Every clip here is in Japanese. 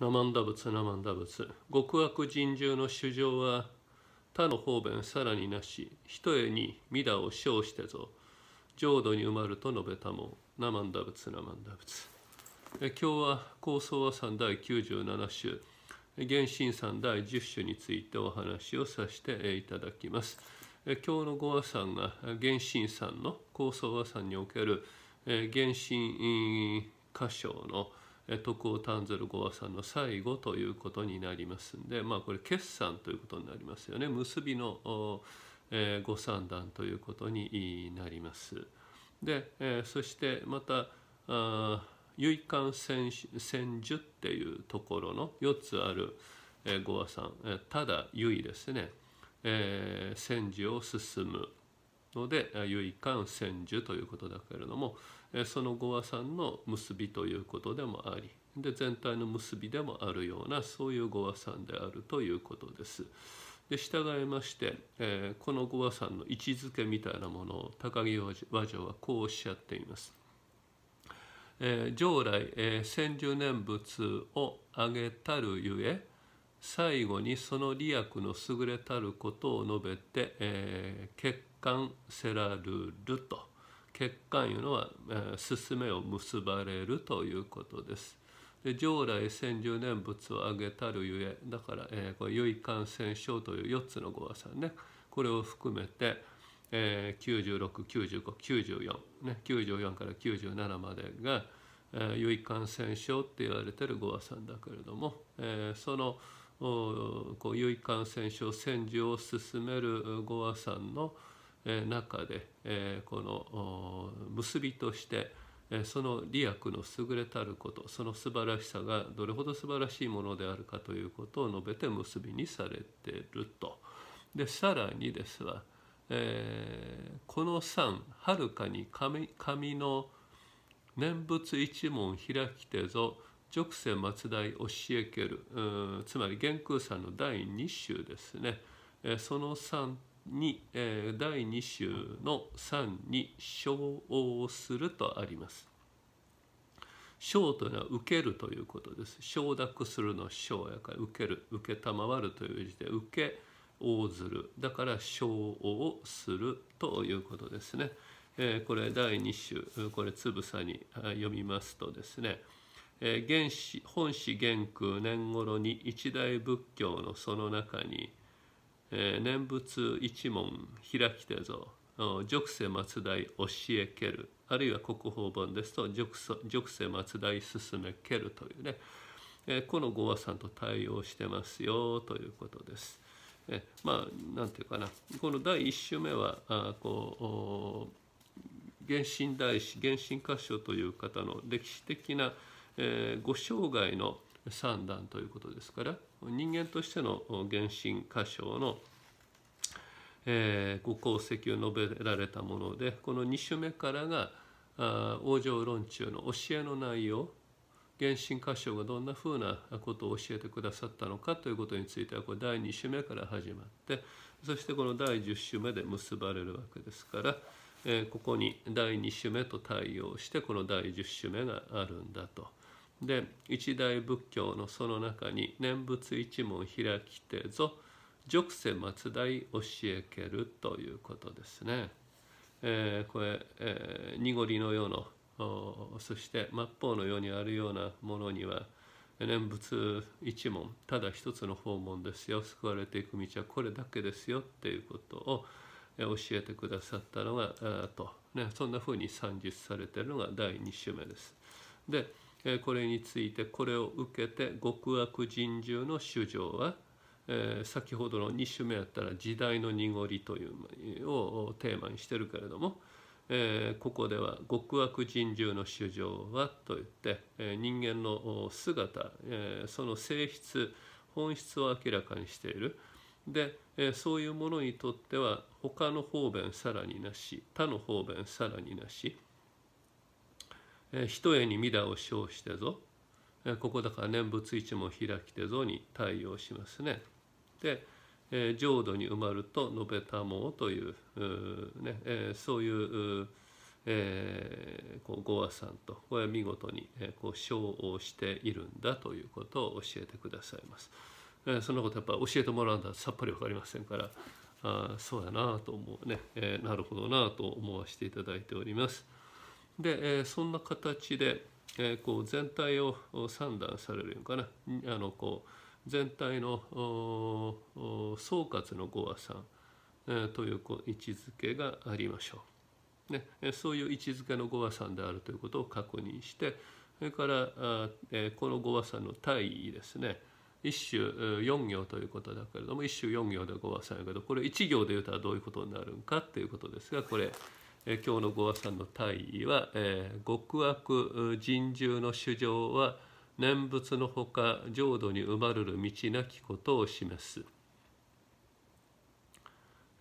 ナマンダ仏ナマンダ仏極悪人獣の衆生は他の方便さらになしとえに陀を称してぞ浄土に埋まると述べたもナマンダ仏ナマンダ仏今日は高僧和三第97種原神山第10種についてお話をさせていただきます今日のご和さんが原神山の高僧和さんにおける原神歌唱の「徳を丹ずる五和さんの最後ということになりますんでまあこれ決算ということになりますよね結びのご算段ということになります。でそしてまた唯観千寿っていうところの4つある五和さんただ唯ですね千寿を進むので唯観千寿ということだけれどもその五和さんの結びということでもありで全体の結びでもあるようなそういう五和さんであるということです。で従いまして、えー、この五和さんの位置づけみたいなものを高木和尚はこうおっしゃっています。えー、将来、えー、先住念仏をあげたるゆえ最後にその利益の優れたることを述べて、えー、欠陥せらるると。血管いうのは、えー、進めを結ばれるということです。で将来先住念仏をあげたるゆえだから、えー、これ唯感染症という4つの語話さんねこれを含めて、えー、969594、ね、94から97までが、えー、唯感染症って言われてる語話さんだけれども、えー、そのおこう唯感染症先住を進める語話さんの「中でこの結びとしてその利益の優れたることその素晴らしさがどれほど素晴らしいものであるかということを述べて結びにされてると。でさらにですが、えー、この三はるかに神神の念仏一門開きてぞ直世松代教えけるつまり玄空さんの第二集ですね、えー、その三に、えー、第2週の3に「称をする」とあります。承というのは受けるということです。承諾するの承やから受ける、受けたまわるという字で受け応ずる。だから承をするということですね。えー、これ第2週、これつぶさに読みますとですね、えー、原始本師元空年頃に一大仏教のその中に、えー、念仏一門開き手像熟世松代教えけるあるいは国宝本ですと熟世松代進めけるというね、えー、この五和さんと対応してますよということです。えー、まあなんていうかなこの第一首目はあこう原神大師原神歌手という方の歴史的な、えー、ご生涯の「三段ということですから人間としての原神歌唱の、えー、ご功績を述べられたものでこの2首目からが「往生論中」の教えの内容原神歌唱がどんなふうなことを教えてくださったのかということについてはこれ第2首目から始まってそしてこの第10首目で結ばれるわけですから、えー、ここに第2首目と対応してこの第10首目があるんだと。で一大仏教のその中に念仏一門開きてぞ俗世末代教えけるということですね。えー、これ、えー、濁りの世のそして末法の世にあるようなものには念仏一門ただ一つの訪問ですよ救われていく道はこれだけですよっていうことを教えてくださったのがと、ね、そんなふうに算術されてるのが第2種目です。でこれについてこれを受けて極悪人獣の主情は先ほどの2首目やったら時代の濁りというのをテーマにしてるけれどもここでは極悪人獣の主情はといって人間の姿その性質本質を明らかにしている。でそういうものにとっては他の方便さらになし他の方便さらになしひとえに皆を称してぞここだから念仏一も開きてぞに対応しますね。で浄土に埋まると述べたもうというね、そういうえー、こうごアさんとこれは見事に、えー、こう称をしているんだということを教えてくださいます。えー、そんなことやっぱ教えてもらうんださっぱり分かりませんからあそうやなと思うね、えー、なるほどなと思わせていただいております。で、えそんな形で、えこう全体を算段されるのかなあのこう全体の総括の5和算、えというこう位置づけがありましょう。ね、そういう位置づけの5和算であるということを確認してそれからあ、えこの5和算の対位ですね一種4行ということだけれども一種4行で5和算やけどこれ1行で言うたらどういうことになるんかっていうことですがこれ。え今日の五和さんの大意は、えー、極悪人獣の主情は念仏のほか浄土に生まるる道なきことを示す。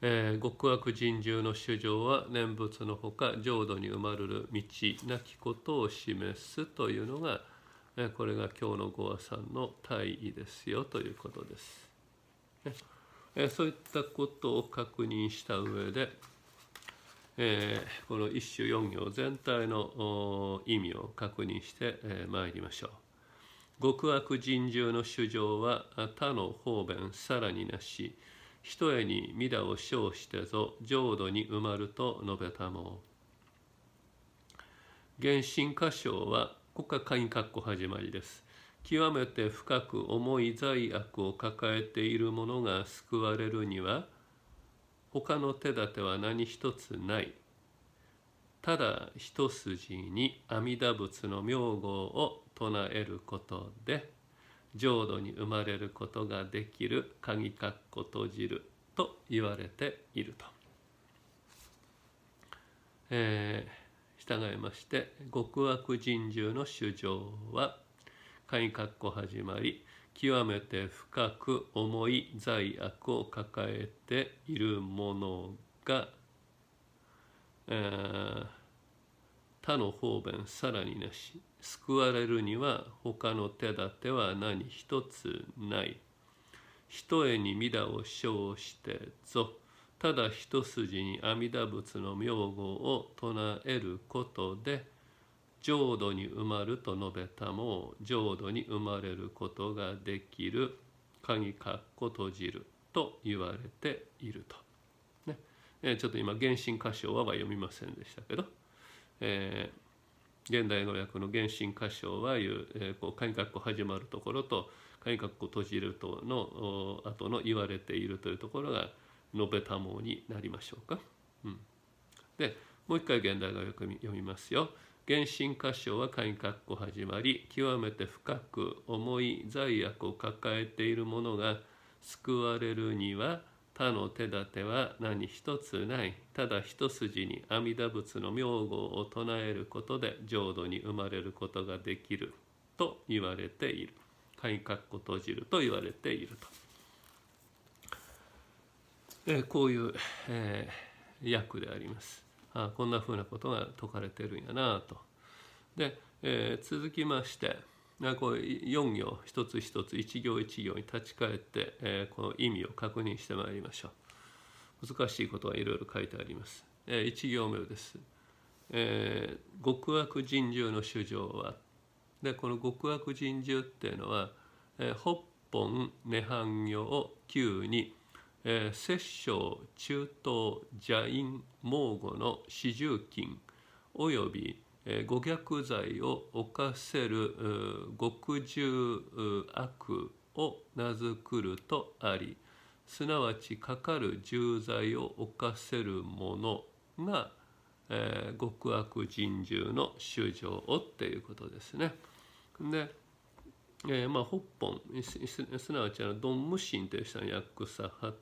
えー、極悪人獣の主情は念仏のほか浄土に生まるる道なきことを示すというのが、えー、これが今日の五和さんの大意ですよということです。えー、そういったことを確認した上でえー、この一首四行全体の意味を確認してまい、えー、りましょう。極悪人獣の主情は他の方便さらになし、ひとえに皆を称してぞ浄土に埋まると述べたも。原神歌唱は国家会員括弧始まりです。極めて深く重い罪悪を抱えている者が救われるには、他の手立ては何一つないただ一筋に阿弥陀仏の名号を唱えることで浄土に生まれることができる鍵括弧閉じると言われていると。えー、従いまして極悪人獣の主張は鍵括弧始まり極めて深く重い罪悪を抱えている者が、えー、他の方便さらになし救われるには他の手立ては何一つない一重に御皆を称してぞただ一筋に阿弥陀仏の名号を唱えることで浄土に埋まると述べたも浄土に生まれることができる鍵かっこ閉じると言われていると。ね、えちょっと今「原神歌唱は」読みませんでしたけど、えー、現代語訳の「原神歌唱は」いう、えー、こう鍵かっこ始まるところと鍵かっこ閉じるとの後の言われているというところが述べたもになりましょうか。うん、でもう一回現代語訳読みますよ。原神歌唱は鍵括弧始まり極めて深く重い罪悪を抱えている者が救われるには他の手立ては何一つないただ一筋に阿弥陀仏の名号を唱えることで浄土に生まれることができると言われている鍵括弧閉じると言われていると。えこういう、えー、訳であります。あこんなふうなことが説かれてるんやなと。で、えー、続きましてこう4行一つ一つ一行一行に立ち返って、えー、この意味を確認してまいりましょう。難しいことがいろいろ書いてあります。えー、1行目です。えー、極悪人獣の主情はでこの極悪人獣っていうのは、えー、北本涅槃行を九にえー、摂政中東邪因猛語の四重金および五逆罪を犯せる極重悪を名付くるとありすなわちかかる重罪を犯せる者が、えー、極悪人獣の衆生をっていうことですね。で、えー、まあ北本すなわちあのドン無心という人の訳さはっ、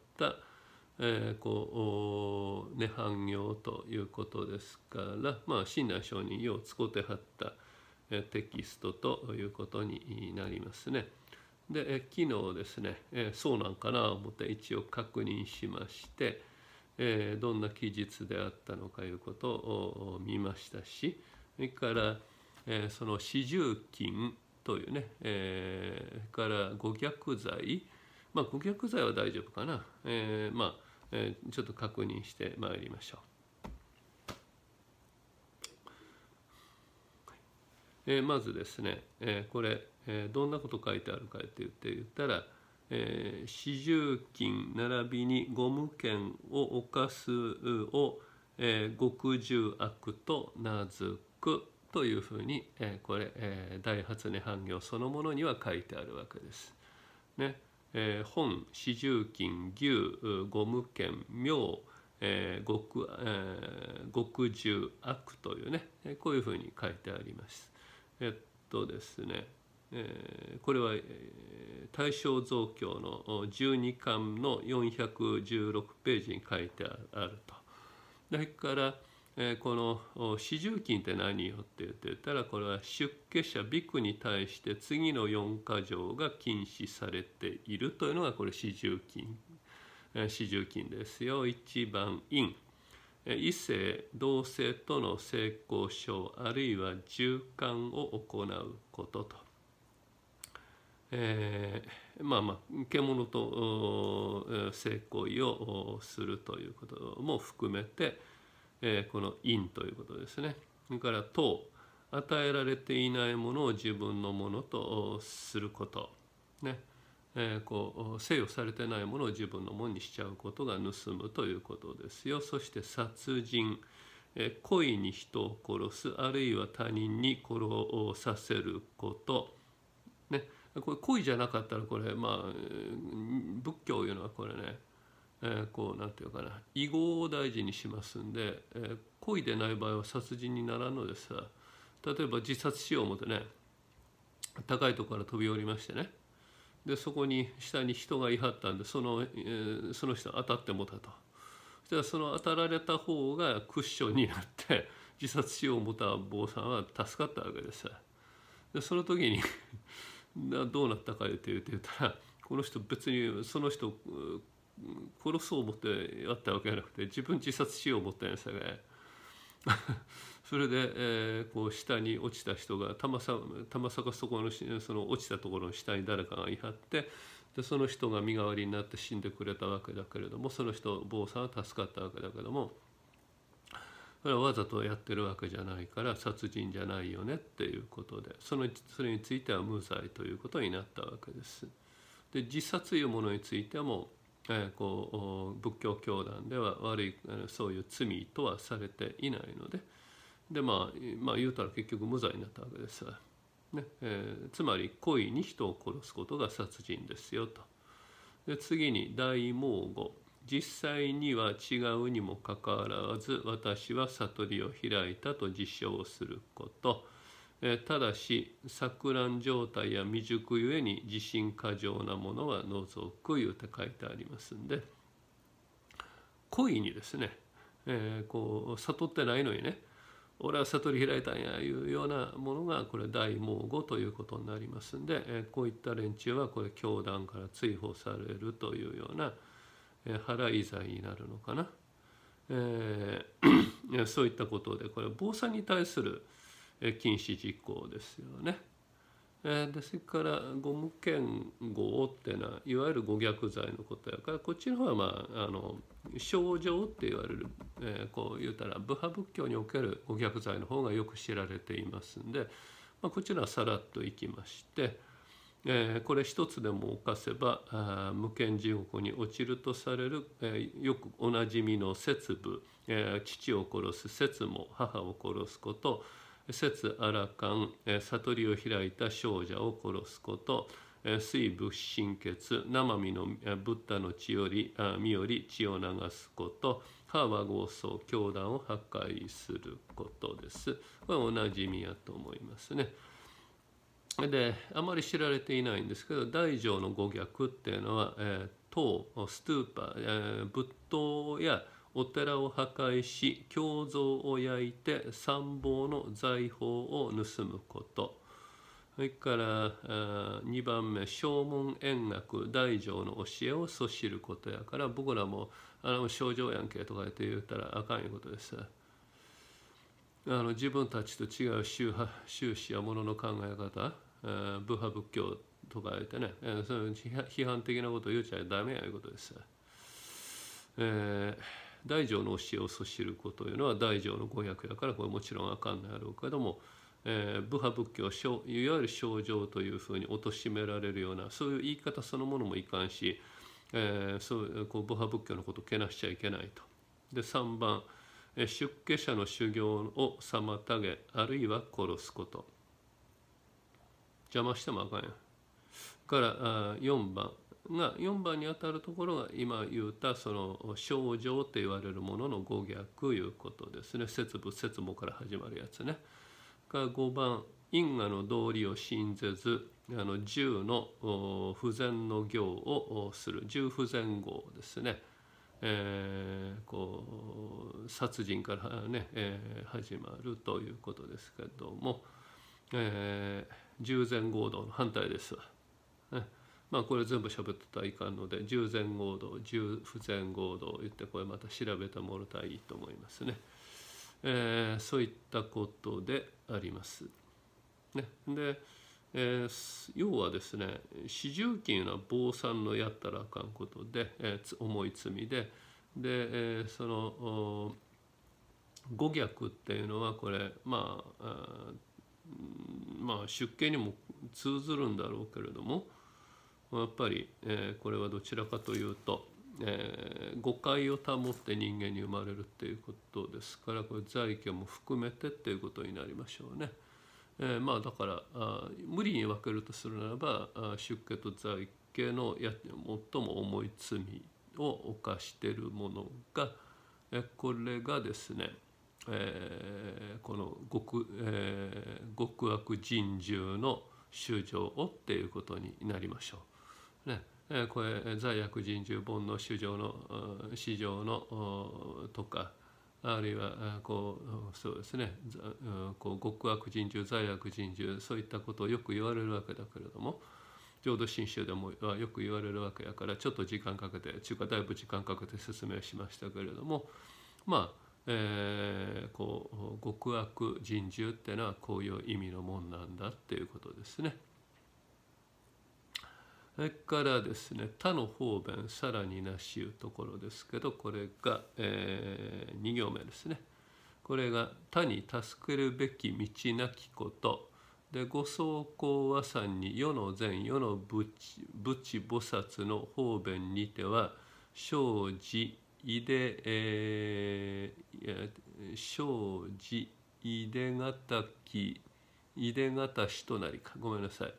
えー、こうね汎用ということですからまあ親鸞上人を使うてはったテキストということになりますね。で昨日ですね、えそうなんかな思って一応確認しまして、えどんな記述であったのかいうことを見ましたしそれから、えその四十金というね、えから五逆罪まあ、顧客罪は大丈夫かな、えー、まあえー、ちょっと確認してまいりましょう。えー、まずですね、えー、これ、えー、どんなこと書いてあるかって言って言ったら、え四十金並びにゴム券を犯すを、えー、極重悪と名付くというふうに、えー、これ、えー、大発値反行そのものには書いてあるわけです。ねえー、本四十金牛五無権妙、えー、えー、極悪というねこういうふうに書いてあります。えっとですね、えー、これは、え大正増教の十二巻の416ページに書いてあると。だから、えー、この四十金って何よって言ってたらこれは出家者ビクに対して次の四箇条が禁止されているというのがこれ四十金四十金ですよ一番陰異性同性との性交渉あるいは循環を行うことと、えー、まあまあ獣と性行為をするということも含めてえー、この因ということですねそれから等与えられていないものを自分のものとすることねえー、こう制御されてないものを自分のものにしちゃうことが盗むということですよそして殺人、えー、故意に人を殺すあるいは他人に殺させることねこれ故意じゃなかったらこれまあ仏教いうのはこれねえー、こうなんていうかな遺語を大事にしますんで、えー、故意でない場合は殺人にならんのですが例えば自殺しよう思ってね高いとこから飛び降りましてねでそこに下に人がいはったんでその,、えー、その人当たってもたとそしたらその当たられた方がクッションになって自殺しよう思った坊さんは助かったわけですでその時に どうなったかって言うて言ったらこの人別にその人殺そう思ってやったわけじゃなくて自分自殺しよう思ったんですよね。それで、えー、こう下に落ちた人がたまさたまさかそこのその落ちたところの下に誰かがいはってでその人が身代わりになって死んでくれたわけだけれどもその人坊さんは助かったわけだけどもそれはわざとやってるわけじゃないから殺人じゃないよねっていうことでそのそれについては無罪ということになったわけです。で自殺いうものについてもえこう仏教教団では悪いそういう罪とはされていないのでで、まあ、まあ言うたら結局無罪になったわけです。ねえー、つまり故意に人を殺すことが殺人ですよと。で次に大盲語実際には違うにもかかわらず私は悟りを開いたと自称すること。ただし錯乱状態や未熟ゆえに自信過剰なものは除くいうて書いてありますんで故意にですね、えー、こう悟ってないのにね俺は悟り開いたんやいうようなものがこれ大猛語ということになりますんで、えこういった連中はこれ教団から追放されるというような、え払い罪になるのかな、えー そういったことでこれ坊さんに対する禁止事項ですよね。ですからゴ無剣合っていうのはいわゆる御逆罪のことやからこっちの方はまああの症状って言われる、えー、こう言うたら部派仏教における御逆罪の方がよく知られていますんで、まあ、こちらはさらっといきまして、えー、これ一つでも犯せばあ無権地獄に落ちるとされる、えー、よくおなじみの節部、えー、父を殺す節も母を殺すこと節荒勘悟りを開いた少女を殺すこと水仏神血生身のブッダの血より身より血を流すこと歯は合奏教団を破壊することですこれおなじみやと思いますね。であまり知られていないんですけど大乗の語逆っていうのは、えー、唐ストゥーパー、えー、仏塔や、お寺を破壊し胸像を焼いて参謀の財宝を盗むことそれから2番目「正門円楽大乗の教えをそしること」やから僕らも「あの症状やんけ」とか言って言ったらあかんいうことです。あの自分たちと違う宗派宗旨やものの考え方、え部派仏教とか言ってね、えその批判的なことを言うちゃダメやいうことです。えー大乗の教えをそしることというのは大乗の語訳だからこれもちろんあかんのやろうけども、えー、部派仏教いわゆる症状というふうに貶められるようなそういう言い方そのものもいかんし、えー、そうこう部派仏教のことをけなしちゃいけないと。で3番出家者の修行を妨げあるいは殺すこと邪魔してもあかんやから4番が4番にあたるところが今言ったその症状と言われるものの語逆いうことですね節部節母から始まるやつね。が5番因果の道理を信ぜずあの十の不全の行をする十不全号ですね。えー、こう殺人からね、えー、始まるということですけども、えー、従前合同の反対ですねまあこれ全部しゃべってたらいかんので十前合同十不全合同言ってこれまた調べてもらったらいいと思いますね。えー、そういったことであります。ね、で、えー、要はですね四十金は坊さんのやったらあかんことで、えー、重い罪でで、えー、その五逆っていうのはこれまああまあ出家にも通ずるんだろうけれども。やっぱり、えー、これはどちらかというと、えー、誤解を保って人間に生まれるっていうことですからこれ財家も含めてっていうことになりましょうね。えー、まあだからあ無理に分けるとするならばあ出家と財家のや最も重い罪を犯しているものが、えこれがですね、えー、この極,、えー、極悪人獣の衆生をっていうことになりましょう。ねこれ罪悪人獣煩悩主情の市場のとかあるいはこうそうですねこう極悪人獣罪悪人獣そういったことをよく言われるわけだけれども浄土真宗でもよく言われるわけやからちょっと時間かけて中華だいぶ時間かけて説明しましたけれどもまあえー、こう極悪人獣ってのはこういう意味のもんなんだっていうことですね。それからですね他の方便さらになしいうところですけどこれが、えー、2行目ですねこれが他に助けるべき道なきことでご走公和さんに世の善世の仏仏菩薩の方便にては生じいで、えー、生じいでがたきいでがたしとなりかごめんなさい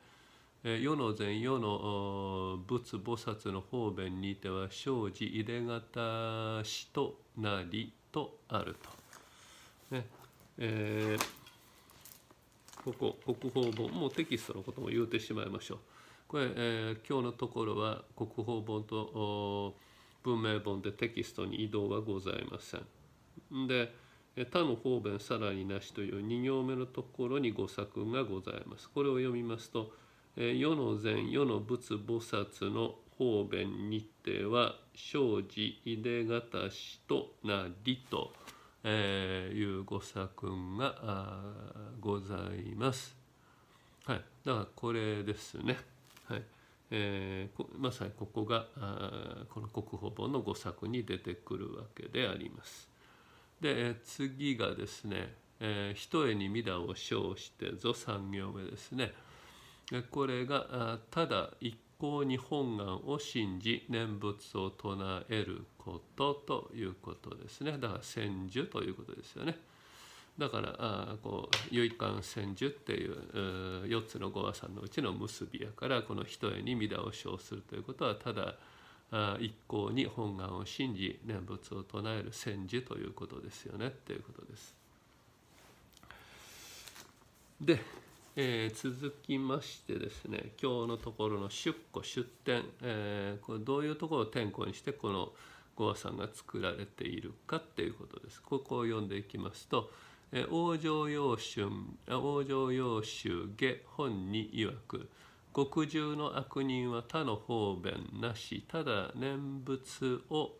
世の善世の仏菩薩の方便にては生じ入れ方しとなりとあると。ねえー、ここ国宝本もうテキストのことも言うてしまいましょう。これ、えー、今日のところは国宝本と文明本でテキストに移動はございません。で他の方便さらになしという2行目のところに誤作がございます。これを読みますと「世の禅世の仏菩薩の方便日程は生じいでがたしとなりと、えー、いうご作がございます。はい、だからこれですね。はいえー、まさにここがあこの国宝本の5作に出てくるわけであります。で次がですね「えー、一重に堂を称してぞ」3行目ですね。これがただ一向に本願を信じ念仏を唱えることということですねだから千住ということですよねだからこう唯観千住っていう4つの五和さんのうちの結びやからこの一重にしを称するということはただ一向に本願を信じ念仏を唱える千住ということですよねっていうことです。でえー、続きましてですね今日のところの出庫出店、えー、これどういうところを点呼にしてこの五和さんが作られているかっていうことです。ここを読んでいきますと「えー、往生要春往生陽春下本に曰く獄中の悪人は他の方便なしただ念仏を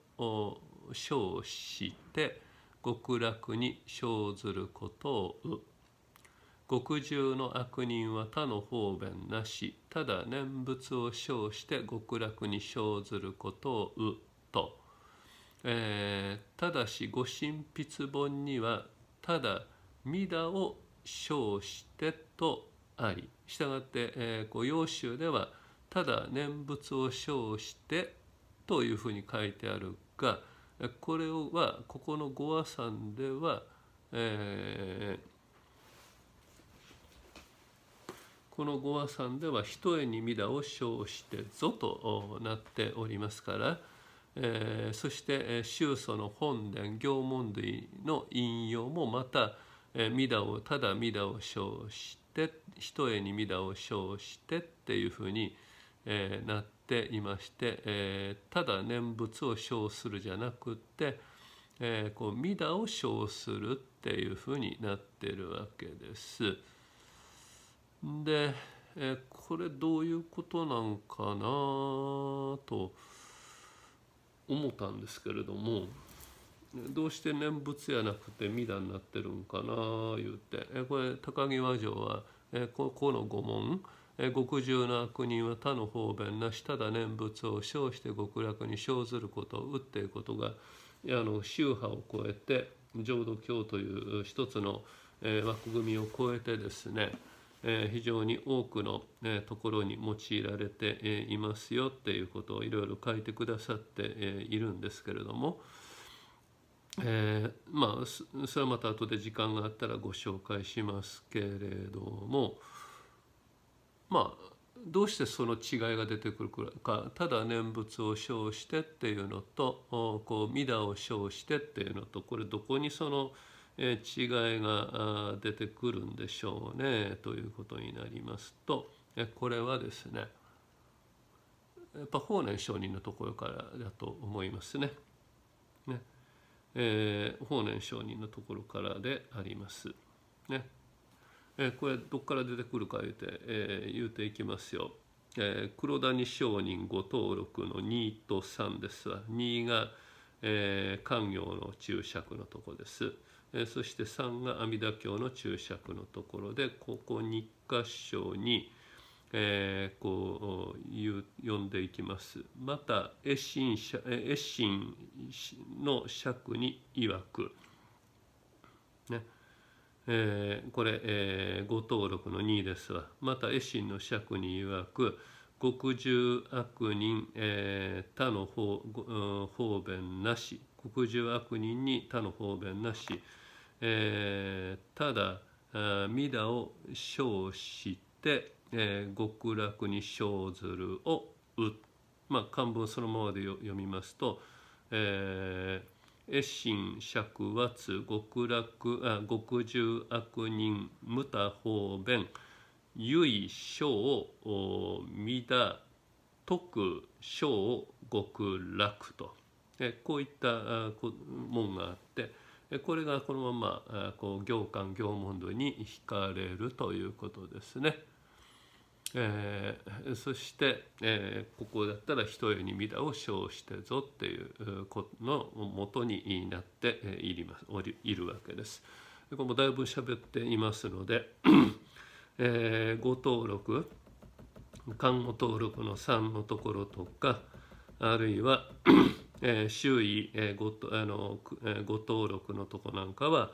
称して極楽に生ずることをう」獄獣の悪人は他の方便なし、ただ念仏を称して極楽に生ずることをうと。えー、ただし御神筆本には、ただ御陀を称してとあり。したがって、えー、こう要では、ただ念仏を称してというふうに書いてあるが、これはここの五和山では、えー、この五和んでは一重に皆を称してぞとなっておりますから、えー、そして宗祖の本殿行門類の引用もまた皆をただ皆を称して一重に皆を称してっていうふうに、えー、なっていまして、えー、ただ念仏を称するじゃなくって、えー、こう皆を称するっていうふうになってるわけです。で、えこれどういうことなんかなと思ったんですけれどもどうして念仏やなくて弥陀になってるんかな言って、えこれ高木和城は、えここの御門極重の悪人は他の方便なしただ念仏を称して極楽に生ずることを打っていくことがあの宗派を超えて浄土教という一つの枠組みを超えてですね非常に多くのところに用いられていますよっていうことをいろいろ書いてくださっているんですけれども、えー、まあそれはまた後で時間があったらご紹介しますけれどもまあどうしてその違いが出てくるかただ念仏を称してっていうのとこう御陀を称してっていうのとこれどこにそのえ違いが出てくるんでしょうねということになりますと、えこれはですねやっぱ法然上人のところからだと思いますね。ねえー、法然上人のところからであります。ねえー、これどっから出てくるか言うて、えー、言うていきますよ。えー、黒谷上人ご登録の2と3ですわ2が、えー、官業の注釈のとこです。そして3が阿弥陀経の注釈のところでここ日課章に、えー、こう言う読んでいきます。また絵心絵心の釈に曰く、ねえー、これ、えー、ご登録の2ですわ。また絵心の釈に曰く極重悪人、えー、他の方方便なし極重悪人に他の方便なしえー、ただ皆を称して、えー、極楽に生ずるをまあ漢文そのままで読みますと「えー、心釈圧極楽あ極重悪人無他方便唯生皆徳生極楽と」とこういった文があって。これがこのままこう行間行問度に引かれるということですね。えー、そして、えー、ここだったら「ひとえに御皆を称してぞ」っていうことのもとになっていりますいるわけです。これもだいぶ喋っていますので、えー、ご登録看護登録の3のところとか「あるいは えー、周囲、えー、ごあの、えー、ご登録のとこなんかは、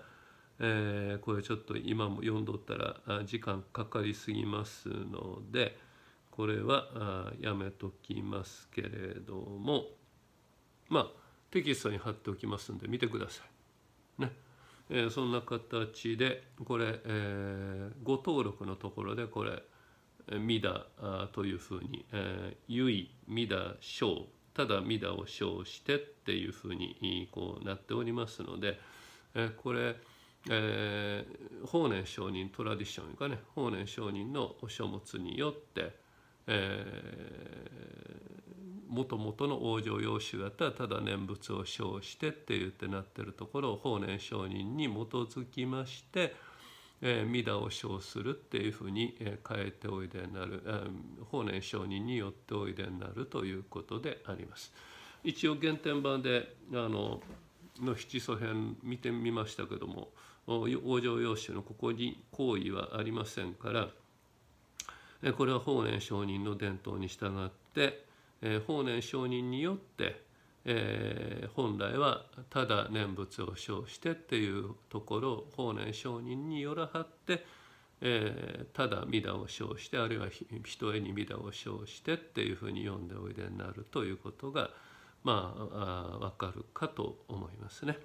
えー、これちょっと今も読んどったら時間かかりすぎますのでこれはやめときますけれどもまあテキストに貼っておきますんで見てください。ねえー、そんな形でこれ、えー、ご登録のところでこれ「みだ」というふうに「ゆい」「みだ」「しょう」ただ堂を称してっていうふうにこうなっておりますので、えこれ、えー、法然上人トラディションかね法然上人の書物によって、えもともとの往生用紙ら、ただ念仏を称してって言ってなってるところを法然上人に基づきまして、えー、を称するっていうふうに、え変えておいでになる、え法然上人によっておいでになるということであります。一応原点版であのの七祖編見てみましたけども往生要旨のここに行為はありませんからこれは法然上人の伝統に従って法然上人によってえー、本来はただ念仏を称してっていうところを法然上人によらはって、えー、ただ御堂を称してあるいは人へに御堂を称してっていうふうに読んでおいでになるということがまあわかるかと思いますね。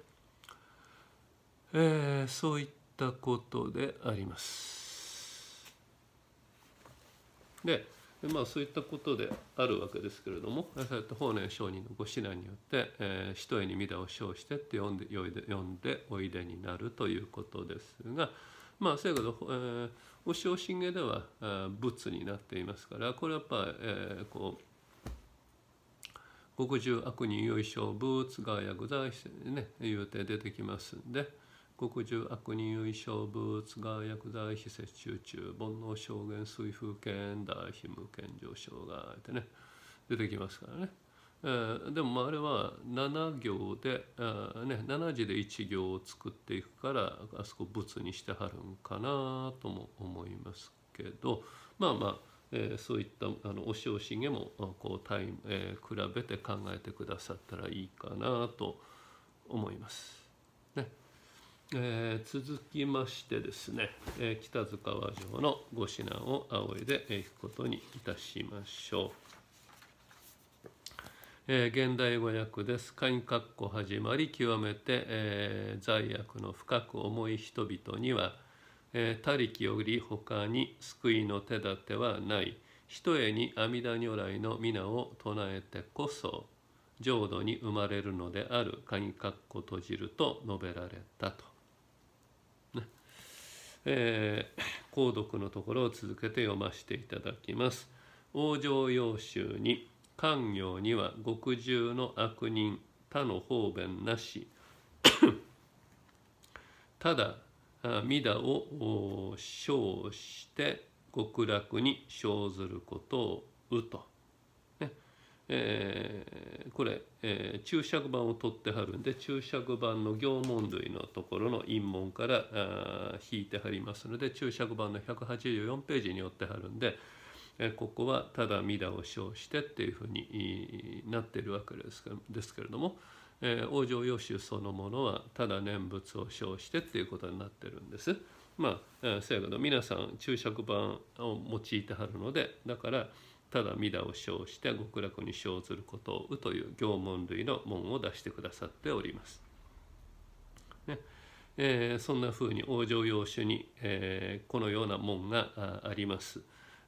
えー、そういったことであります。でまあ、そういったことであるわけですけれども法然上人のご指南によって「え使徒へに御を称して」って読んで読んでおいでになるということですがまあそうやけど、えー、お正信家では、えー、仏になっていますからこれはやっぱり、えー、こう。極重悪人よいし仏が薬剤師ね、言うて出てきますんで、国中悪人有生物が薬剤非接中中煩悩証言水風剣大非無剣上昇がってね出てきますからね、えー、でもまああれは7行で、えー、ね、7字で1行を作っていくからあそこ仏にしてはるんかなとも思いますけどまあまあえー、そういったあのお塩茂もこうタイえー、比べて考えてくださったらいいかなと思います。ねえー、続きましてですね、えー、北塚和城の5品を仰いでいくことにいたしましょう。えー、現代語訳です。かニカ始まり極めて、えー、罪悪の深く重い人々には、えー、他力より他に救いの手立てはない。ひとえに阿弥陀如来の皆を唱えてこそ、浄土に生まれるのである、かニかっこ閉じると述べられたと。えー、講読のところを続けて読ませていただきます。往生要集に官業には極重の悪人他の方便なし ただ m i を称して極楽に生ずることを「う」と。えー、これ、えー、注釈版を取ってはるんで注釈版の行問類のところの陰文からあ引いてはりますので注釈版の184ページによってはるんで、えー、ここはただ皆を称してっていうふうになってるわけですけですけれども、えー、往生予習そのものはただ念仏を称してっていうことになってるんです。まあ、えー、せやけど皆さん注釈版を用いてはるのでだから「ただ堂を称して極楽に生ずることをうという行門類の門を出してくださっております。ねえー、そんなふうに往生用種に、えー、このような門があります。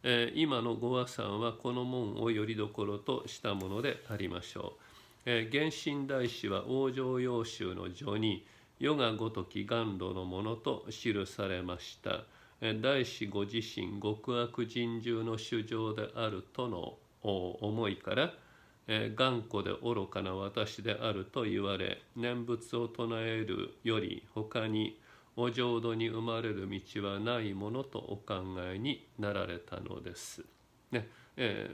えー、今のご和さんはこの門をよりどころとしたものでありましょう。えー、原神大師は往生用種の序に「世がごとき願路のもの」と記されました。大師ご自身極悪人獣の主情であるとの思いから頑固で愚かな私であると言われ念仏を唱えるより他にお浄土に生まれる道はないものとお考えになられたのです。ねえ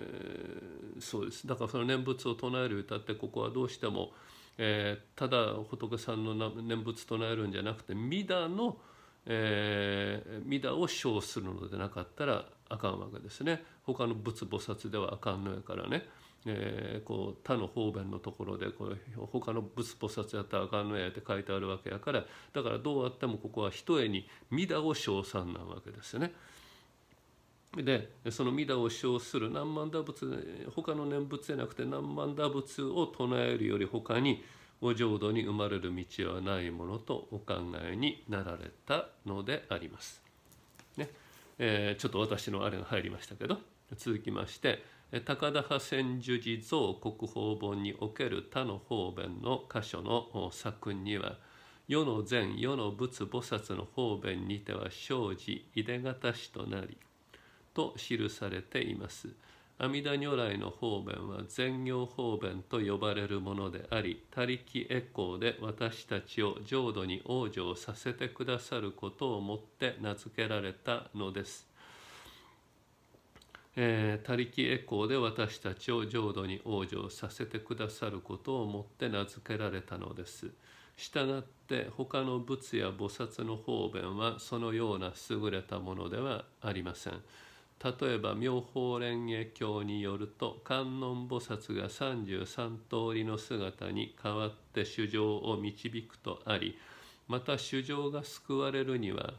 ー、そうですだからその念仏を唱える歌ってここはどうしても、えー、ただ仏さんの念仏唱えるんじゃなくて弥陀の「えー、陀を称するのでなかったらあかんわけですね他の仏菩薩ではあかんのやからね、えー、こう他の方便のところでこう他の仏菩薩やったらあかんのやって書いてあるわけやからだからどうあってもここはひとえに陀を称賛なわけですよね。でその弥陀を称する何万打仏他の念仏じゃなくて何万打仏を唱えるより他にお浄土に生まれる道はないものとお考えになられたのであります。ねえー、ちょっと私のあれが入りましたけど続きまして高田派千住寺造国宝本における他の方便の箇所の作には世の善世の仏菩薩の方便にては生じ出たしとなりと記されています。阿弥陀如来の方便は善行方便と呼ばれるものであり他力エコーで私たちを浄土に往生させてくださることをもって名付けられたのです。えー、他力栄で私たちを浄土に往生させてくださることをもって名付けられたのです。従って他の仏や菩薩の方便はそのような優れたものではありません。例えば妙法蓮華経によると観音菩薩が33通りの姿に変わって衆生を導くとありまた衆生が救われるには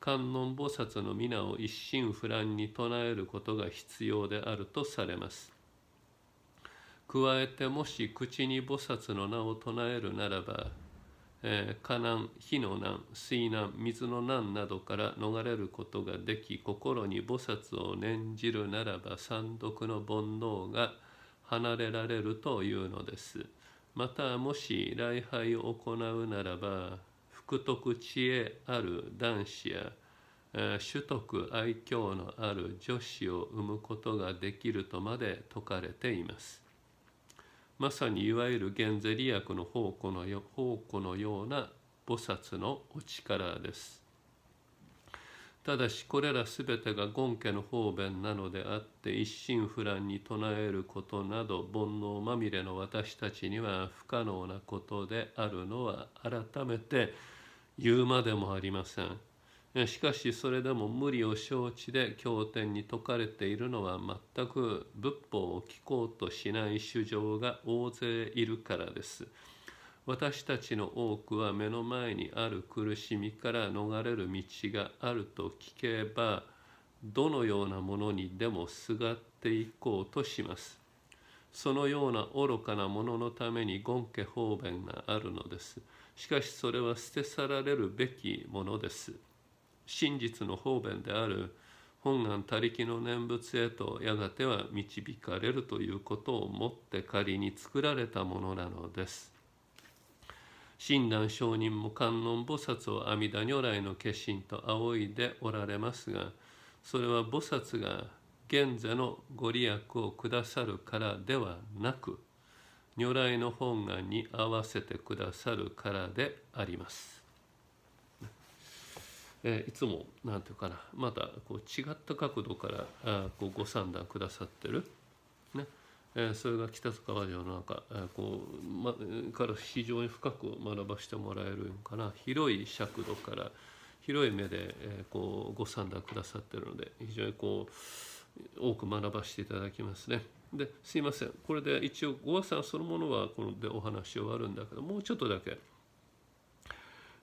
観音菩薩の皆を一心不乱に唱えることが必要であるとされます。加えてもし口に菩薩の名を唱えるならばえー、火難火の難水難水の難などから逃れることができ心に菩薩を念じるならば三毒の煩悩が離れられるというのです。またもし礼拝を行うならば福徳知恵ある男子や主徳愛嬌のある女子を生むことができるとまで説かれています。まさにいわゆる原ンゼリの宝庫のよ宝庫のような菩薩のお力です。ただしこれら全てが権家の方便なのであって一心不乱に唱えることなど煩悩まみれの私たちには不可能なことであるのは改めて言うまでもありません。しかしそれでも無理を承知で経典に説かれているのは全く仏法を聞こうとしない衆生が大勢いるからです。私たちの多くは目の前にある苦しみから逃れる道があると聞けばどのようなものにでもすがっていこうとします。そのような愚かなもののために権家方便があるのです。しかしそれは捨て去られるべきものです。真実の方便である本願他力の念仏へとやがては導かれるということをもって仮に作られたものなのです。親鸞上人も観音菩薩を阿弥陀如来の化身と仰いでおられますがそれは菩薩が現世のご利益をくださるからではなく如来の本願に合わせてくださるからであります。えいつも何て言うかなまたこう違った角度からあこうご算段くださってる、ねえそれが北塚和城の中、えかこう、ま、から非常に深く学ばしてもらえるんかな広い尺度から広い目で、えこうご算段くださってるので非常にこう多く学ばしていただきますね。ですいませんこれで一応ご和さんそのものはこのでお話終わるんだけどもうちょっとだけ。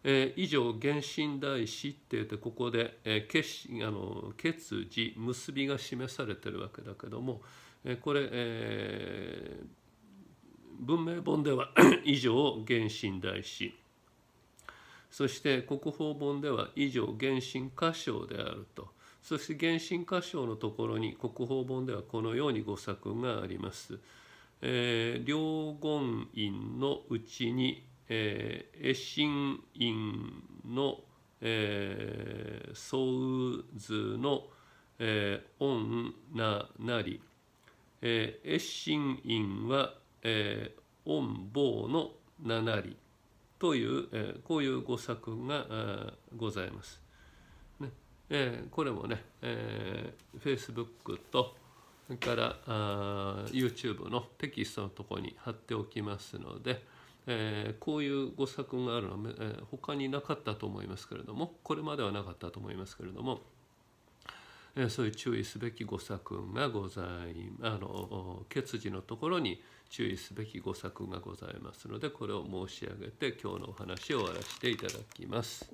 えー、以上原神大師って言ってここで、えー、結あの結字結びが示されてるわけだけども、えー、これ、えー、文明本では 以上原神大師そして国宝本では以上原神歌唱であるとそして原神歌唱のところに国宝本ではこのように五作があります。えー、両言院のうちにえー、越神院の、えー、総図の、えー、恩ななり、えー、越神院は、えー、恩坊のななりという、えー、こういう五作がございます。ねえー、これもね、えー、Facebook とそれからあ YouTube のテキストのところに貼っておきますので、えー、こういう誤作があるのは、えー、他になかったと思いますけれどもこれまではなかったと思いますけれども、えー、そういう注意すべき誤作がございあの決事のところに注意すべき誤作がございますのでこれを申し上げて今日のお話を終わらせていただきます。